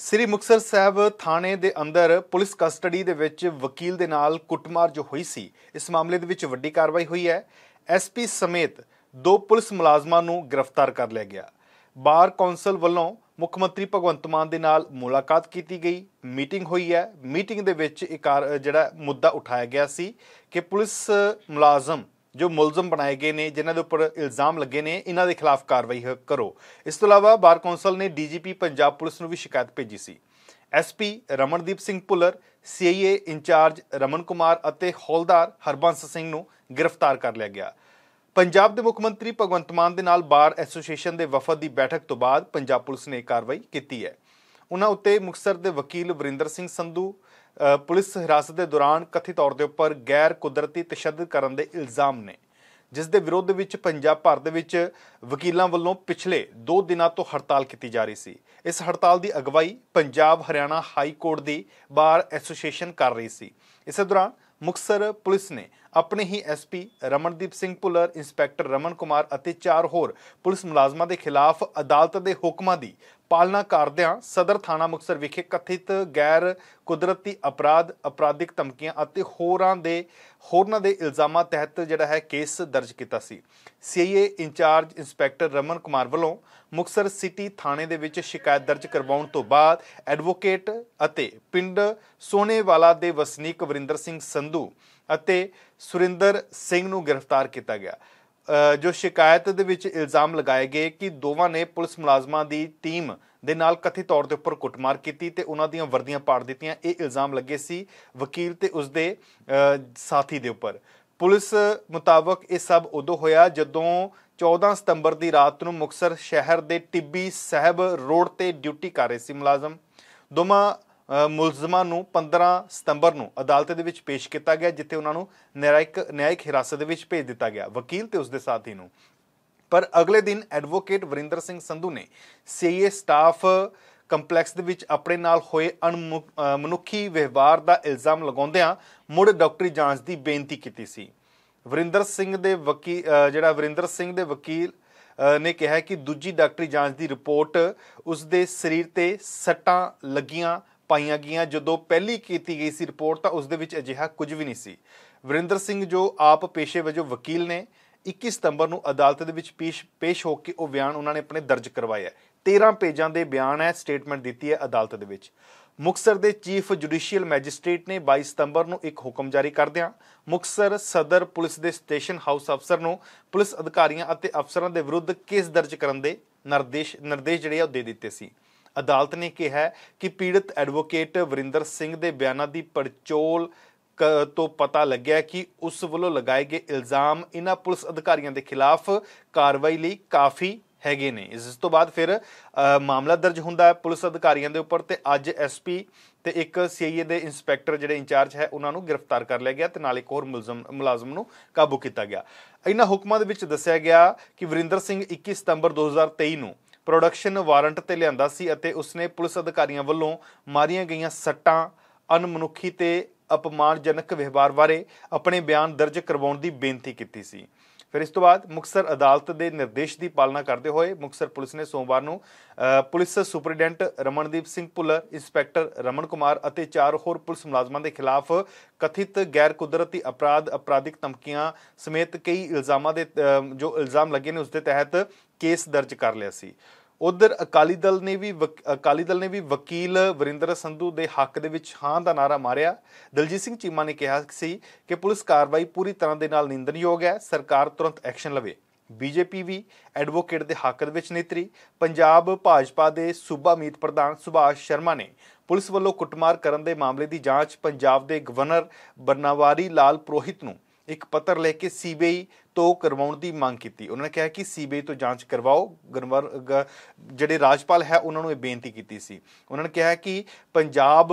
ਸ੍ਰੀ ਮੁਕਸਰ ਸਾਹਿਬ ਥਾਣੇ ਦੇ ਅੰਦਰ ਪੁਲਿਸ ਕਸਟਡੀ ਦੇ ਵਿੱਚ ਵਕੀਲ ਦੇ ਨਾਲ ਕੁੱਟਮਾਰ ਜੋ ਹੋਈ ਸੀ ਇਸ ਮਾਮਲੇ ਦੇ ਵਿੱਚ ਵੱਡੀ ਕਾਰਵਾਈ ਹੋਈ ਹੈ ਐਸਪੀ ਸਮੇਤ ਦੋ ਪੁਲਿਸ ਮੁਲਾਜ਼ਮਾਂ ਨੂੰ ਗ੍ਰਿਫਤਾਰ ਕਰ ਲਿਆ ਗਿਆ ਬਾਰ ਕੌਂਸਲ ਵੱਲੋਂ ਮੁੱਖ ਮੰਤਰੀ ਭਗਵੰਤ ਮਾਨ ਦੇ ਨਾਲ ਮੁਲਾਕਾਤ ਕੀਤੀ ਗਈ ਮੀਟਿੰਗ ਹੋਈ ਹੈ ਮੀਟਿੰਗ ਦੇ ਵਿੱਚ ਇੱਕ ਜਿਹੜਾ ਮੁੱਦਾ ਉਠਾਇਆ ਗਿਆ ਸੀ ਕਿ ਪੁਲਿਸ ਮੁਲਾਜ਼ਮ ਜੋ ਮੁਲਜ਼ਮ ਬਣਾਏ ਗਏ ਨੇ ਜਿਨ੍ਹਾਂ ਦੇ ਉੱਪਰ ਇਲਜ਼ਾਮ ਲੱਗੇ ਨੇ ਇਹਨਾਂ ਦੇ ਖਿਲਾਫ ਕਾਰਵਾਈ ਕਰੋ ਇਸ ਤੋਂ ਇਲਾਵਾ ਬਾਰ ਕੌਂਸਲ ਨੇ ਡੀਜੀਪੀ ਪੰਜਾਬ ਪੁਲਿਸ ਨੂੰ ਵੀ ਸ਼ਿਕਾਇਤ ਭੇਜੀ ਸੀ SP Ramandeep Singh Pullar CIA incharge Raman Kumar ਅਤੇ ਹੌਲਦਾਰ ਹਰਬੰਸ ਸਿੰਘ ਨੂੰ ਗ੍ਰਿਫਤਾਰ ਕਰ ਲਿਆ ਗਿਆ ਪੰਜਾਬ ਦੇ ਮੁੱਖ ਮੰਤਰੀ ਭਗਵੰਤ ਮਾਨ ਦੇ ਨਾਲ ਬਾਰ ਐਸੋਸੀਏਸ਼ਨ ਦੇ ਵਫਦ ਦੀ ਬੈਠਕ ਤੋਂ ਬਾਅਦ ਪੰਜਾਬ ਪੁਲਿਸ ਨੇ ਕਾਰਵਾਈ ਕੀਤੀ ਹੈ ਉਹਨਾਂ ਉੱਤੇ ਮੁਕਸਰ ਦੇ ਵਕੀਲ ਵਰਿੰਦਰ ਸਿੰਘ ਸੰਧੂ ਪੁਲਿਸ ਹਿਰਾਸਤ ਦੇ ਦੌਰਾਨ ਕਥਿਤ ਤੌਰ ਦੇ ਉੱਪਰ ਗੈਰ ਕੁਦਰਤੀ ਤਸ਼ੱਦਦ ਕਰਨ ਦੇ ਇਲਜ਼ਾਮ ਨੇ ਜਿਸ ਦੇ ਵਿਰੋਧ ਵਿੱਚ ਪੰਜਾਬ ਭਰ ਦੇ ਵਿੱਚ ਵਕੀਲਾਂ ਵੱਲੋਂ ਪਿਛਲੇ 2 ਦਿਨਾਂ ਤੋਂ ਹੜਤਾਲ ਕੀਤੀ ਜਾ ਰਹੀ ਸੀ ਇਸ ਹੜਤਾਲ ਦੀ ਅਗਵਾਈ ਪੰਜਾਬ ਹਰਿਆਣਾ ਹਾਈ ਕੋਰਟ ਦੀ ਬਾਰ ਐਸੋਸੀਏਸ਼ਨ ਕਰ ਰਹੀ ਸੀ ਇਸੇ ਦੌਰਾਨ ਮੁਕਸਰ ਪੁਲਿਸ ਨੇ ਆਪਣੇ ਹੀ ਐਸਪੀ ਰਮਨਦੀਪ ਸਿੰਘ ਪੁੱਲਰ ਇੰਸਪੈਕਟਰ ਰਮਨ ਕੁਮਾਰ ਅਤੇ ਚਾਰ ਹੋਰ ਪੁਲਿਸ ਮੁਲਾਜ਼ਮਾਂ ਦੇ ਖਿਲਾਫ ਅਦਾਲਤ ਦੇ ਹੁਕਮਾਂ ਦੀ ਪਾਲਣਾ ਕਰਦਿਆਂ ਸਦਰ ਥਾਣਾ ਮੁਕਸਰ ਵਿਖੇ ਕਥਿਤ ਗੈਰ ਕੁਦਰਤੀ ਅਪਰਾਧ ਅਪਰਾਧਿਕ ਧਮਕੀਆਂ ਅਤੇ ਹੋਰਾਂ ਦੇ ਹੋਰਨਾਂ ਦੇ ਇਲਜ਼ਾਮਾਂ ਤਹਿਤ ਜਿਹੜਾ ਹੈ ਕੇਸ ਦਰਜ ਕੀਤਾ ਸੀ CIA incharge inspector Raman Kumar ਵੱਲੋਂ ਮੁਕਸਰ ਸਿਟੀ ਥਾਣੇ ਦੇ ਵਿੱਚ ਸ਼ਿਕਾਇਤ ਦਰਜ ਕਰਵਾਉਣ ਤੋਂ ਬਾਅਦ ਐਡਵੋਕੇਟ ਅਤੇ ਪਿੰਡ ਸੋਨੇਵਾਲਾ ਦੇ ਵਸਨੀਕ ਵਰਿੰਦਰ ਸਿੰਘ ਸੰਧੂ ਅਤੇ ਸੁਰਿੰਦਰ ਸਿੰਘ ਨੂੰ ਗ੍ਰਿਫਤਾਰ ਕੀਤਾ ਗਿਆ ਜੋ ਸ਼ਿਕਾਇਤ ਦੇ ਵਿੱਚ ਇਲਜ਼ਾਮ ਲਗਾਏ ਗਏ ਕਿ ਦੋਵਾਂ ਨੇ ਪੁਲਿਸ ਮੁਲਾਜ਼ਮਾਂ ਦੀ ਟੀਮ ਦੇ ਨਾਲ ਕਥਿਤ ਤੌਰ ਦੇ ਉੱਪਰ ਕੁੱਟਮਾਰ ਕੀਤੀ ਤੇ ਉਹਨਾਂ ਦੀਆਂ ਵਰਦੀਆਂ ਪਾੜ ਦਿੱਤੀਆਂ ਇਹ ਇਲਜ਼ਾਮ ਲੱਗੇ ਸੀ ਵਕੀਲ ਤੇ ਉਸਦੇ ਸਾਥੀ ਦੇ ਉੱਪਰ ਪੁਲਿਸ ਮੁਤਾਬਕ ਇਹ ਸਭ ਉਦੋਂ ਹੋਇਆ ਜਦੋਂ 14 ਸਤੰਬਰ ਦੀ ਰਾਤ ਨੂੰ ਮੁਕਸਰ ਸ਼ਹਿਰ ਦੇ ਟਿੱਬੀ ਸਾਹਿਬ ਰੋਡ ਤੇ ਡਿਊਟੀ ਕਰ ਰਹੇ ਸੀ ਮੁਲਾਜ਼ਮ ਦੋਮਾ ਮੁਲਜ਼ਮਾਂ ਨੂੰ 15 ਸਤੰਬਰ ਨੂੰ ਅਦਾਲਤ ਦੇ ਵਿੱਚ ਪੇਸ਼ ਕੀਤਾ ਗਿਆ ਜਿੱਥੇ ਉਹਨਾਂ ਨੂੰ ਨਿਆਇਕ ਨਿਆਇਕ ਹਿਰਾਸਤ ਦੇ ਵਿੱਚ ਭੇਜ ਦਿੱਤਾ ਗਿਆ ਵਕੀਲ ਤੇ ਉਸ ਦੇ ਸਾਥੀ ਨੂੰ ਪਰ ਅਗਲੇ ਦਿਨ ਐਡਵੋਕੇਟ ਵਰਿੰਦਰ ਸਿੰਘ ਸੰਧੂ ਨੇ ਸੀਏ ਸਟਾਫ ਕੰਪਲੈਕਸ ਦੇ ਵਿੱਚ ਆਪਣੇ ਨਾਲ ਹੋਏ ਅਣਮਨੁੱਖੀ ਵਿਵਹਾਰ ਦਾ ਇਲਜ਼ਾਮ ਲਗਾਉਂਦਿਆਂ ਮੁੜ ਡਾਕਟਰੀ ਜਾਂਚ ਦੀ ਬੇਨਤੀ ਕੀਤੀ ਸੀ ਵਰਿੰਦਰ ਸਿੰਘ ਦੇ ਵਕੀਲ ਜਿਹੜਾ ਵਰਿੰਦਰ ਸਿੰਘ ਦੇ ਵਕੀਲ ਨੇ ਕਿਹਾ ਕਿ ਦੂਜੀ ਡਾਕਟਰੀ ਜਾਂਚ ਦੀ ਰਿਪੋਰਟ ਉਸ ਦੇ ਸਰੀਰ ਤੇ ਸੱਟਾਂ ਲੱਗੀਆਂ ਪਾਈਆਂ ਗਈਆਂ ਜਦੋਂ ਪਹਿਲੀ ਕੀਤੀ ਗਈ ਸੀ ਰਿਪੋਰਟ ਤਾਂ ਉਸ ਦੇ ਵਿੱਚ ਅਜਿਹਾ ਕੁਝ ਵੀ ਨਹੀਂ ਸੀ ਵਰਿੰਦਰ ਸਿੰਘ ਜੋ ਆਪ ਪੇਸ਼ੇ ਵਜੋਂ ਵਕੀਲ ਨੇ 21 ਸਤੰਬਰ ਨੂੰ ਅਦਾਲਤ ਦੇ ਵਿੱਚ ਪੇਸ਼ ਪੇਸ਼ ਹੋ ਕੇ ਉਹ ਬਿਆਨ ਉਹਨਾਂ ਨੇ ਆਪਣੇ ਦਰਜ ਕਰਵਾਇਆ 13 ਪੇਜਾਂ ਦੇ ਬਿਆਨ ਹੈ ਸਟੇਟਮੈਂਟ ਦਿੱਤੀ ਹੈ ਅਦਾਲਤ ਦੇ ਵਿੱਚ ਮੁਕਸਰ ਦੇ ਚੀਫ ਜੁਡੀਸ਼ੀਅਲ ਮੈਜਿਸਟ੍ਰੇਟ ਨੇ 22 ਸਤੰਬਰ ਨੂੰ ਇੱਕ ਹੁਕਮ ਜਾਰੀ ਕਰਦਿਆਂ ਮੁਕਸਰ ਸਦਰ ਪੁਲਿਸ ਦੇ ਸਟੇਸ਼ਨ ਹਾਊਸ ਅਫਸਰ ਨੂੰ ਪੁਲਿਸ ਅਧਿਕਾਰੀਆਂ ਅਤੇ ਅਫਸਰਾਂ ਦੇ ਵਿਰੁੱਧ ਕੇਸ ਦਰਜ ਕਰਨ ਦੇ ਨਿਰਦੇਸ਼ ਨਿਰਦੇਸ਼ ਜਿਹੜੇ ਆ ਉਹ ਦੇ ਦਿੱਤੇ ਸੀ ਅਦਾਲਤ ਨੇ ਕਿਹਾ ਕਿ ਪੀੜਤ ਐਡਵੋਕੇਟ ਵਰਿੰਦਰ ਸਿੰਘ ਦੇ ਬਿਆਨਾਂ ਦੀ ਪਰਚੋਲ ਤੋਂ ਪਤਾ ਲੱਗਿਆ ਕਿ ਉਸ ਵੱਲੋਂ ਲਗਾਏ ਗਏ ਇਲਜ਼ਾਮ ਇਹਨਾਂ ਪੁਲਿਸ ਅਧਿਕਾਰੀਆਂ ਦੇ ਖਿਲਾਫ ਕਾਰਵਾਈ ਲਈ ਕਾਫੀ ਹੈਗੇ ਨੇ ਇਸ ਤੋਂ ਬਾਅਦ ਫਿਰ ਮਾਮਲਾ ਦਰਜ ਹੁੰਦਾ ਹੈ ਪੁਲਿਸ ਅਧਿਕਾਰੀਆਂ ਦੇ ਉੱਪਰ ਤੇ ਅੱਜ ਐਸਪੀ ਤੇ ਇੱਕ ਸੀਆਈਏ ਦੇ ਇਨਸਪੈਕਟਰ ਜਿਹੜੇ ਇੰਚਾਰਜ ਹੈ ਉਹਨਾਂ ਨੂੰ ਗ੍ਰਿਫਤਾਰ ਕਰ ਲਿਆ ਗਿਆ ਤੇ ਨਾਲ ਇੱਕ ਹੋਰ ਮੁਲਜ਼ਮ ਮੁਲਾਜ਼ਮ ਨੂੰ ਕਾਬੂ ਕੀਤਾ ਗਿਆ ਇਹਨਾਂ ਹੁਕਮਾਂ ਦੇ ਵਿੱਚ ਦੱਸਿਆ ਗਿਆ ਕਿ ਵਰਿੰਦਰ ਸਿੰਘ 21 ਸਤੰਬਰ 2023 ਨੂੰ ਪ੍ਰੋਡਕਸ਼ਨ ਵਾਰੰਟ ਤੇ ਲਿਆਂਦਾ ਸੀ ਅਤੇ ਉਸਨੇ ਪੁਲਿਸ ਅਧਿਕਾਰੀਆਂ ਵੱਲੋਂ ਮਾਰੀਆਂ ਗਈਆਂ ਸੱਟਾਂ ਅਨਮਨੁੱਖੀ ਤੇ ਅਪਮਾਨਜਨਕ ਵਿਵਹਾਰ ਬਾਰੇ ਆਪਣੇ ਬਿਆਨ ਦਰਜ ਕਰਵਾਉਣ ਦੀ ਬੇਨਤੀ ਕੀਤੀ ਸੀ ਫਿਰ ਇਸ ਤੋਂ ਬਾਅਦ ਮੁਕਸਰ ਅਦਾਲਤ ਦੇ ਨਿਰਦੇਸ਼ ਦੀ ਪਾਲਣਾ ਕਰਦੇ ਹੋਏ ਮੁਕਸਰ ਪੁਲਿਸ ਨੇ ਸੋਮਵਾਰ ਨੂੰ police superintendent Ramandeep Singh Pullar inspector Raman Kumar ਅਤੇ ਚਾਰ ਹੋਰ ਪੁਲਿਸ ਮੁਲਾਜ਼ਮਾਂ ਦੇ ਖਿਲਾਫ ਕਥਿਤ ਗੈਰ ਕੁਦਰਤੀ ਅਪਰਾਧ ਅਪਰਾਧਿਕ ਧਮਕੀਆਂ ਸਮੇਤ ਕਈ ਇਲਜ਼ਾਮਾਂ ਦੇ ਜੋ ਇਲਜ਼ਾਮ ਲੱਗੇ ਨੇ ਉਸ ਦੇ ਤਹਿਤ ਕੇਸ ਦਰਜ ਕਰ ਲਿਆ ਸੀ ਉਧਰ ਅਕਾਲੀ ਦਲ ਨੇ ਵੀ ਅਕਾਲੀ ਦਲ ਨੇ ਵੀ ਵਕੀਲ ਵਰਿੰਦਰ ਸੰਧੂ ਦੇ ਹੱਕ ਦੇ ਵਿੱਚ ਹਾਂ ਦਾ ਨਾਰਾ ਮਾਰਿਆ ਦਲਜੀਤ ਸਿੰਘ ਚੀਮਾ ਨੇ ਕਿਹਾ ਸੀ ਕਿ ਪੁਲਿਸ ਕਾਰਵਾਈ ਪੂਰੀ ਤਰ੍ਹਾਂ ਦੇ ਨਾਲ ਨਿੰਦਣਯੋਗ ਹੈ ਸਰਕਾਰ ਤੁਰੰਤ ਐਕਸ਼ਨ ਲਵੇ ਬੀਜੇਪੀ ਵੀ ਐਡਵੋਕੇਟ ਦੇ ਹੱਕ ਦੇ ਵਿੱਚ ਨੇਤਰੀ ਪੰਜਾਬ ਭਾਜਪਾ ਦੇ ਸੂਬਾ ਮੀਤ ਪ੍ਰਧਾਨ ਸੁਭਾਸ਼ ਸ਼ਰਮਾ ਨੇ ਪੁਲਿਸ ਵੱਲੋਂ ਕੁੱਟਮਾਰ ਕਰਨ ਦੇ ਮਾਮਲੇ ਦੀ ਜਾਂਚ ਪੰਜਾਬ ਦੇ ਗਵਰਨਰ ਬਰਨਾਵਾਰੀ ਲਾਲ ਪ੍ਰੋਹਿਤ ਨੂੰ ਇੱਕ ਪੱਤਰ ਲੈ ਕੇ ਸੀਬੀਆਈ ਤੋਂ ਕਰਵਾਉਣ ਦੀ ਮੰਗ ਕੀਤੀ ਉਹਨਾਂ ਨੇ ਕਿਹਾ ਕਿ ਸੀਬੀਆਈ ਤੋਂ ਜਾਂਚ ਕਰਵਾਓ ਜਿਹੜੇ ਰਾਜਪਾਲ ਹੈ ਉਹਨਾਂ ਨੂੰ ਇਹ ਬੇਨਤੀ ਕੀਤੀ ਸੀ ਉਹਨਾਂ ਨੇ ਕਿਹਾ ਕਿ ਪੰਜਾਬ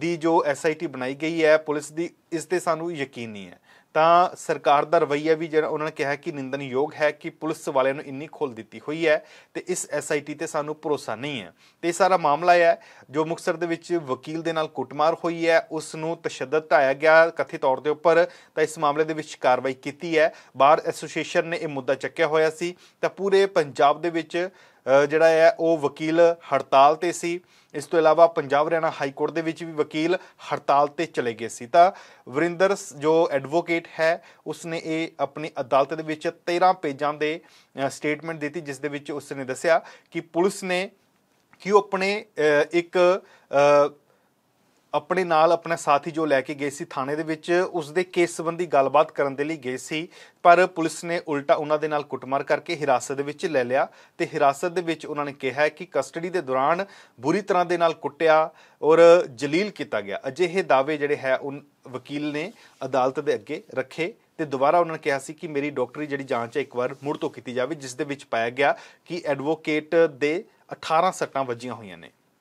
ਦੀ ਜੋ ਐਸਆਈਟੀ ਬਣਾਈ ਗਈ ਹੈ ਪੁਲਿਸ ਦੀ ਇਸ ਤੇ ਸਾਨੂੰ ਯਕੀਨ ਨਹੀਂ ਹੈ ਤਾਂ ਸਰਕਾਰ ਦਾ ਰਵਈਆ ਵੀ ਜਿਹੜਾ ਉਹਨਾਂ ਨੇ ਕਿਹਾ ਕਿ ਨਿੰਦਨਯੋਗ ਹੈ ਕਿ ਪੁਲਿਸ ਵਾਲਿਆਂ ਨੂੰ ਇੰਨੀ ਖੋਲ ਦਿੱਤੀ ਹੋਈ ਹੈ ਤੇ ਇਸ ਐਸਆਈਟੀ ਤੇ ਸਾਨੂੰ ਭਰੋਸਾ ਨਹੀਂ ਹੈ ਤੇ ਸਾਰਾ ਮਾਮਲਾ ਹੈ ਜੋ ਮੁਕਸਰ ਦੇ ਵਿੱਚ ਵਕੀਲ ਦੇ ਨਾਲ ਕੁੱਟਮਾਰ ਹੋਈ ਹੈ ਉਸ ਨੂੰ ਤਸ਼ੱਦਦ ਢਾਇਆ ਗਿਆ ਕਥਿਤ ਤੌਰ ਦੇ ਉੱਪਰ ਤਾਂ ਇਸ ਮਾਮਲੇ ਦੇ ਵਿੱਚ ਕਾਰਵਾਈ ਕੀਤੀ ਹੈ ਬਾਰ ਐਸੋਸੀਏਸ਼ਨ ਨੇ ਇਹ ਮੁੱਦਾ ਚੱਕਿਆ ਹੋਇਆ ਸੀ ਤਾਂ ਪੂਰੇ ਪੰਜਾਬ ਦੇ ਵਿੱਚ ਜਿਹੜਾ ਹੈ ਉਹ ਵਕੀਲ ਹੜਤਾਲ ਤੇ ਸੀ ਇਸ ਤੋਂ ਇਲਾਵਾ ਪੰਜਾਬ ਹਰਿਆਣਾ ਹਾਈ ਕੋਰਟ ਦੇ ਵਿੱਚ ਵੀ ਵਕੀਲ ਹੜਤਾਲ ਤੇ ਚਲੇ ਗਏ ਸੀ ਤਾਂ ਵਰਿੰਦਰ ਜੋ ਐਡਵੋਕੇਟ ਹੈ ਉਸਨੇ ਇਹ ਆਪਣੀ ਅਦਾਲਤ ਦੇ ਵਿੱਚ 13 ਪੇਜਾਂ ਦੇ ਸਟੇਟਮੈਂਟ ਦਿੱਤੀ ਜਿਸ ਦੇ ਵਿੱਚ ਉਸਨੇ ਦੱਸਿਆ ਕਿ ਪੁਲਿਸ ਨੇ ਕਿ ਉਹ ਆਪਣੇ ਇੱਕ ਆਪਣੇ ਨਾਲ ਆਪਣਾ ਸਾਥੀ ਜੋ ਲੈ ਕੇ ਗਏ ਸੀ ਥਾਣੇ ਦੇ ਵਿੱਚ ਉਸ ਦੇ ਕੇਸ ਸੰਬੰਧੀ ਗੱਲਬਾਤ ਕਰਨ ਦੇ ਲਈ ਗਏ ਸੀ ਪਰ ਪੁਲਿਸ ਨੇ ਉਲਟਾ ਉਹਨਾਂ ਦੇ ਨਾਲ ਕੁੱਟਮਾਰ ਕਰਕੇ ਹਿਰਾਸਤ ਦੇ ਵਿੱਚ ਲੈ ਲਿਆ ਤੇ ਹਿਰਾਸਤ ਦੇ ਵਿੱਚ ਉਹਨਾਂ ਨੇ ਕਿਹਾ ਕਿ ਕਸਟਡੀ ਦੇ ਦੌਰਾਨ ਬੁਰੀ ਤਰ੍ਹਾਂ ਦੇ ਨਾਲ ਕੁੱਟਿਆ ਔਰ ਜਲੀਲ ਕੀਤਾ ਗਿਆ ਅਜਿਹੇ ਦਾਅਵੇ ਜਿਹੜੇ ਹੈ ਉਹ ਵਕੀਲ ਨੇ ਅਦਾਲਤ ਦੇ ਅੱਗੇ ਰੱਖੇ ਤੇ ਦੁਬਾਰਾ ਉਹਨਾਂ ਨੇ ਕਿਹਾ ਸੀ ਕਿ ਮੇਰੀ ਡਾਕਟਰੀ ਜਿਹੜੀ ਜਾਂਚ ਹੈ ਇੱਕ ਵਾਰ ਮੁੜ ਤੋਂ ਕੀਤੀ ਜਾਵੇ ਜਿਸ ਦੇ ਵਿੱਚ ਪਾਇਆ ਗਿਆ ਕਿ ਐਡਵੋਕੇਟ ਦੇ 18 ਸੱਟਾਂ ਵੱਜੀਆਂ ਹੋਈਆਂ ਨੇ